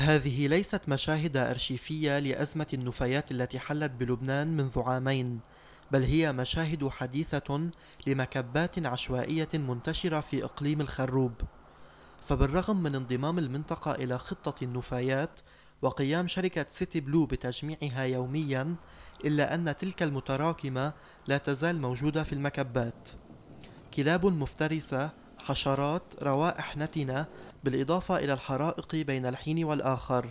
هذه ليست مشاهد أرشيفية لأزمة النفايات التي حلت بلبنان منذ عامين بل هي مشاهد حديثة لمكبات عشوائية منتشرة في إقليم الخروب فبالرغم من انضمام المنطقة إلى خطة النفايات وقيام شركة سيتي بلو بتجميعها يوميا إلا أن تلك المتراكمة لا تزال موجودة في المكبات كلاب مفترسة حشرات روائح نتنة بالإضافة إلى الحرائق بين الحين والآخر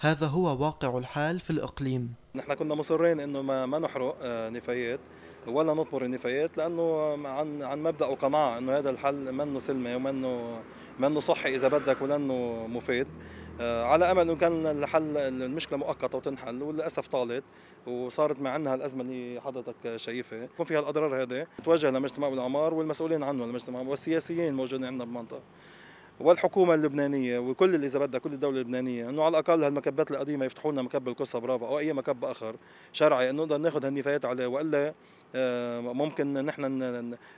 هذا هو واقع الحال في الإقليم نحن كنا مصرين أنه ما, ما نحرق آه، نفايات ولا نطمر النفايات لانه عن عن مبدا وقناعه انه هذا الحل منه سلمي ومنه منه صحي اذا بدك ولانه مفيد آه، على امل انه كان الحل المشكله مؤقته وتنحل وللاسف طالت وصارت مع عندنا الازمه اللي حضرتك شايفها يكون في هالاضرار هذه توجه لمجتمع العمار والمسؤولين عنه المجتمع والسياسيين الموجودين عندنا بالمنطقه والحكومه اللبنانيه وكل اللي اذا بدها كل الدوله اللبنانيه انه على الاقل هالمكبات القديمه يفتحوا لنا مكب القصه برافا او اي مكب اخر شرعي انه نقدر ناخذ هالنفايات عليه والا آه، ممكن نحن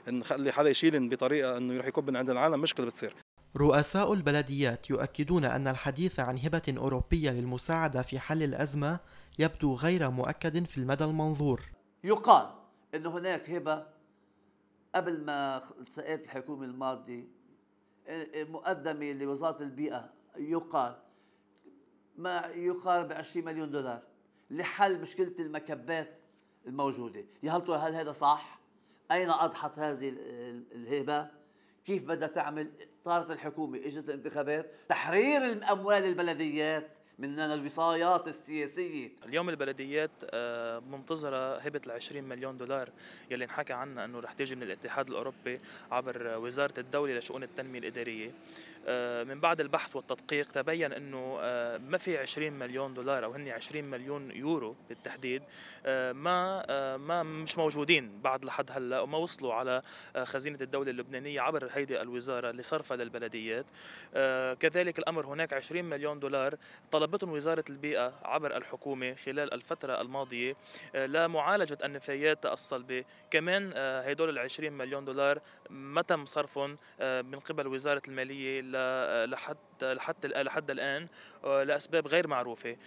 نخلي حدا يشيل بطريقه انه يروح يكب عند العالم مشكله بتصير رؤساء البلديات يؤكدون أن الحديث عن هبة أوروبية للمساعدة في حل الأزمة يبدو غير مؤكد في المدى المنظور يقال أن هناك هبة قبل ما التقيت الحكومة الماضية آه، آه، مقدمة لوزارة البيئة يقال ما يقارب 20 مليون دولار لحل مشكلة المكبات الموجودة يا هل هل هذا صح؟ أين أضحت هذه الهبة؟ كيف بدها تعمل طارت الحكومة إجت الانتخابات تحرير الأموال البلديات من الوصايات السياسية اليوم البلديات آه، منتظرة هبة ال 20 مليون دولار يلي انحكى عنها أنه رح تيجي من الاتحاد الأوروبي عبر وزارة الدولة لشؤون التنمية الإدارية آه، من بعد البحث والتدقيق تبين أنه آه، ما في 20 مليون دولار أو هن 20 مليون يورو بالتحديد ما ما مش موجودين بعد لحد هلا وما وصلوا على خزينة الدولة اللبنانية عبر هيدي الوزارة لصرفها للبلديات كذلك الأمر هناك 20 مليون دولار طلب طلبتهم وزارة البيئة عبر الحكومة خلال الفترة الماضية آه، لمعالجة النفايات الصلبة كمان هيدول آه، ال 20 مليون دولار ما تم صرفهم آه، من قبل وزارة المالية لحتى لحد لحد الآن لأسباب غير معروفة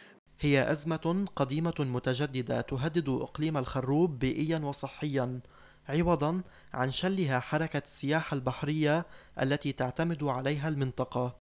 هي أزمة قديمة متجددة تهدد إقليم الخروب بيئيا وصحيا عوضا عن شلها حركة السياحة البحرية التي تعتمد عليها المنطقة